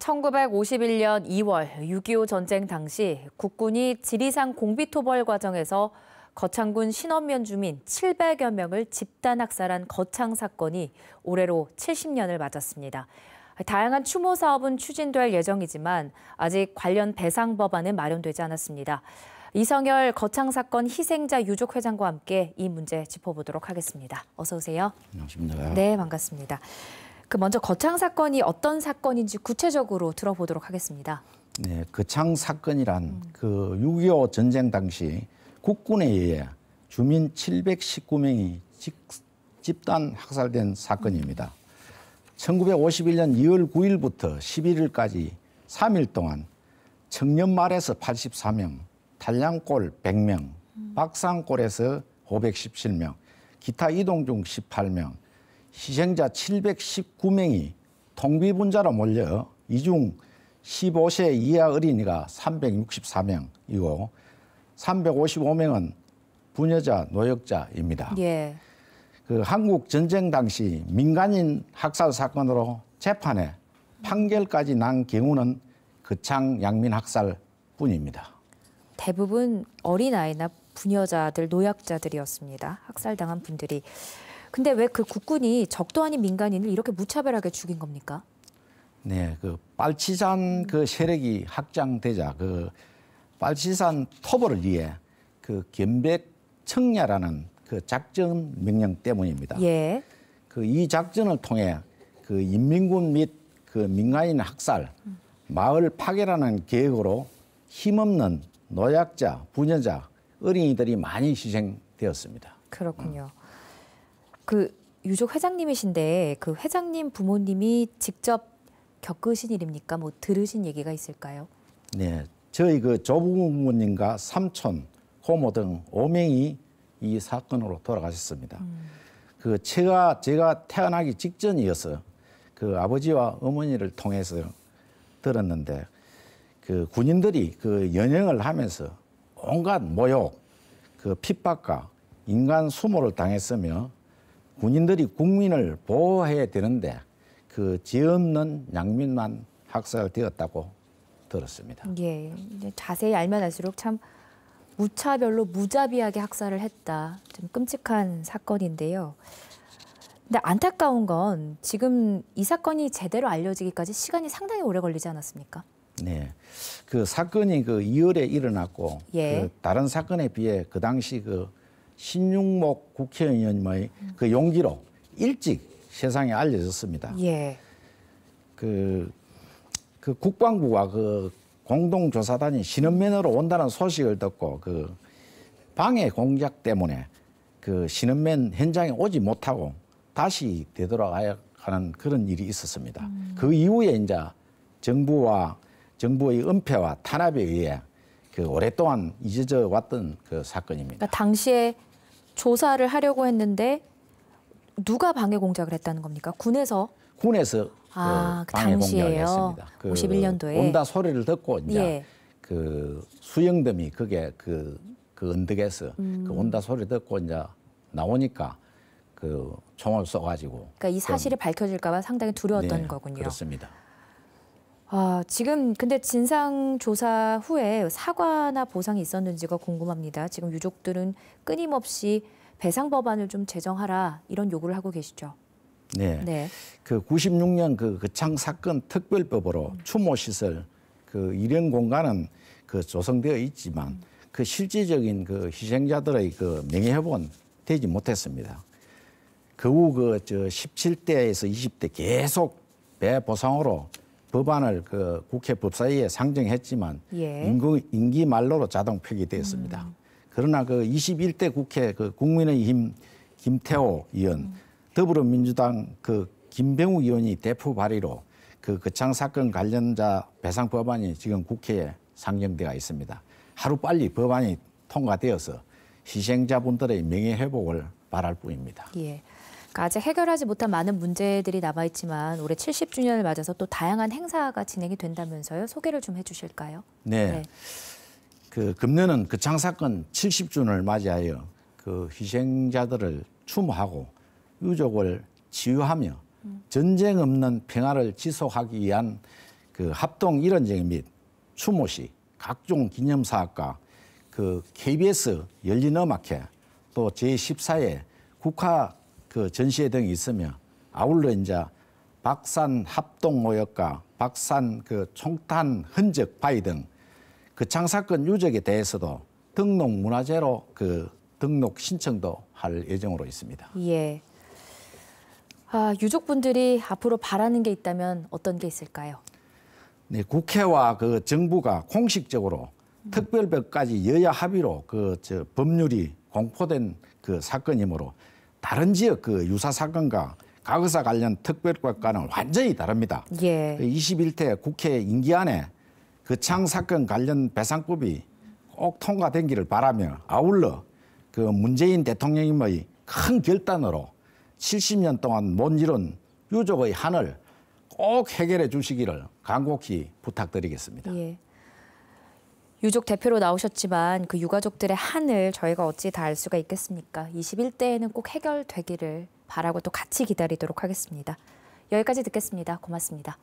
1951년 2월 6.25 전쟁 당시 국군이 지리산 공비토벌 과정에서 거창군 신원면 주민 700여 명을 집단 학살한 거창 사건이 올해로 70년을 맞았습니다. 다양한 추모 사업은 추진될 예정이지만 아직 관련 배상 법안은 마련되지 않았습니다. 이성열 거창 사건 희생자 유족 회장과 함께 이 문제 짚어보도록 하겠습니다. 어서 오세요. 안녕하십니까. 네, 반갑습니다. 그 먼저 거창 사건이 어떤 사건인지 구체적으로 들어보도록 하겠습니다. 네, 거창 사건이란 음. 그6.25 전쟁 당시 국군에 의해 주민 719명이 직, 집단 학살된 사건입니다. 1951년 2월 9일부터 11일까지 3일 동안 청년마에서 84명, 단량골 100명, 음. 박상골에서 517명, 기타 이동 중 18명, 희생자 719명이 통비분자로 몰려 이 중 15세 이하 어린이가 364명이고 355명은 부녀자 노역자입니다. 예. 그 한국 전쟁 당시 민간인 학살 사건으로 재판에 판결까지 난 경우는 그창 양민 학살뿐입니다. 대부분 어린 아이나 부녀자들, 노약자들이었습니다. 학살당한 분들이 근데 왜 그 국군이 적도 아닌 민간인을 이렇게 무차별하게 죽인 겁니까? 네, 그 빨치산 그 세력이 확장되자 그 빨치산 토벌을 위해 그 견백 청야라는 그 작전 명령 때문입니다. 예. 그 이 작전을 통해 그 인민군 및 그 민간인 학살, 마을 파괴라는 계획으로 힘없는 노약자, 부녀자, 어린이들이 많이 희생되었습니다. 그렇군요. 음. 그 유족 회장님이신데 그 회장님 부모님이 직접 겪으신 일입니까? 뭐 들으신 얘기가 있을까요? 네, 저희 그 조부모님과 삼촌, 고모 등 5명이 이 사건으로 돌아가셨습니다. 음. 그 제가 제가 태어나기 직전이어서 그 아버지와 어머니를 통해서 들었는데 그 군인들이 그 연행을 하면서 온갖 모욕, 그 핍박과 인간 수모를 당했으며 군인들이 국민을 보호해야 되는데 그 지없는 양민만 학살되었다고 들었습니다. 예, 자세히 알면 알수록 참 무차별로 무자비하게 학살을 했다. 좀 끔찍한 사건인데요. 근데 안타까운 건 지금 이 사건이 제대로 알려지기까지 시간이 상당히 오래 걸리지 않았습니까? 네. 그 사건이 그 2월에 일어났고 예. 그 다른 사건에 비해 그 당시 그 신육목 국회의원의 님그 용기로 일찍 세상에 알려졌습니다. 예. 그, 그 국방부와 그 공동조사단이 신원면으로 온다는 소식을 듣고 그 방해 공작 때문에 그 신원면 현장에 오지 못하고 다시 되돌아가야 하는 그런 일이 있었습니다. 음. 그 이후에 이제 정부와 정부의 은폐와 탄압에 의해 그 오랫동안 잊어져 왔던 그 사건입니다. 그러니까 당시에 조사를 하려고 했는데 누가 방해 공작을 했다는 겁니까? 군에서? 군에서 어, 아, 그, 그 방해 공작 했습니다. 그 51년도에 온다 소리를 듣고 이제 예. 그 수영덤이 그게 그, 그 언덕에서 그 음. 그 온다 소리 듣고 이제 나오니까 그 총을 쏘가지고. 그러니까 이 사실이 밝혀질까봐 상당히 두려웠던 네, 거군요. 그렇습니다. 아, 지금 근데 진상 조사 후에 사과나 보상이 있었는지가 궁금합니다. 지금 유족들은 끊임없이 배상 법안을 좀 제정하라 이런 요구를 하고 계시죠. 네. 네. 그 96년 그 거창 사건 특별법으로 음. 추모 시설 그일행 공간은 그 조성되어 있지만 음. 그 실질적인 그 희생자들의 그 명예 회복은 되지 못했습니다. 그 후 그저 17대에서 20대 계속 배 보상으로 법안을 그 국회 법사위에 상정했지만 예. 임기, 임기 말로로 자동 폐기되었습니다. 음. 그러나 그 21대 국회 그 국민의힘 김태호 의원, 음. 더불어민주당 그 김병우 의원이 대표 발의로 그 거창 사건 관련자 배상 법안이 지금 국회에 상정되어 있습니다. 하루 빨리 법안이 통과되어서 희생자분들의 명예 회복을 바랄 뿐입니다. 예. 그러니까 아직 해결하지 못한 많은 문제들이 남아 있지만 올해 70주년을 맞아서 또 다양한 행사가 진행이 된다면서요. 소개를 좀 해주실까요? 네. 네. 그 금년은 그창 사건 70주년을 맞이하여 그 희생자들을 추모하고 유족을 치유하며 음. 전쟁 없는 평화를 지속하기 위한 그 합동 일원쟁 및 추모식, 각종 기념 사학과그 KBS 열린 음악회 또 제14회 국화 그 전시회 등이 있으며 아울러 이제 박산 합동 오역과 박산 그 총탄 흔적 파이 등그 창사건 유적에 대해서도 등록 문화재로 그 등록 신청도 할 예정으로 있습니다. 예. 아, 유족분들이 앞으로 바라는 게 있다면 어떤 게 있을까요? 네, 국회와 그 정부가 공식적으로 음. 특별법까지 여야 합의로 그 법률이 공포된 그 사건이므로 다른 지역 그 유사 사건과 가거사 관련 특별과과는 완전히 다릅니다. 예. 21대 그 국회 임기안에 그 창 사건 관련 배상법이 꼭 통과된기를 바라며 아울러 그 문재인 대통령님의 큰 결단으로 70년 동안 못 이룬 유족의 한을 꼭 해결해 주시기를 간곡히 부탁드리겠습니다. 예. 유족 대표로 나오셨지만 그 유가족들의 한을 저희가 어찌 다 알 수가 있겠습니까? 21대에는 꼭 해결되기를 바라고 또 같이 기다리도록 하겠습니다. 여기까지 듣겠습니다. 고맙습니다.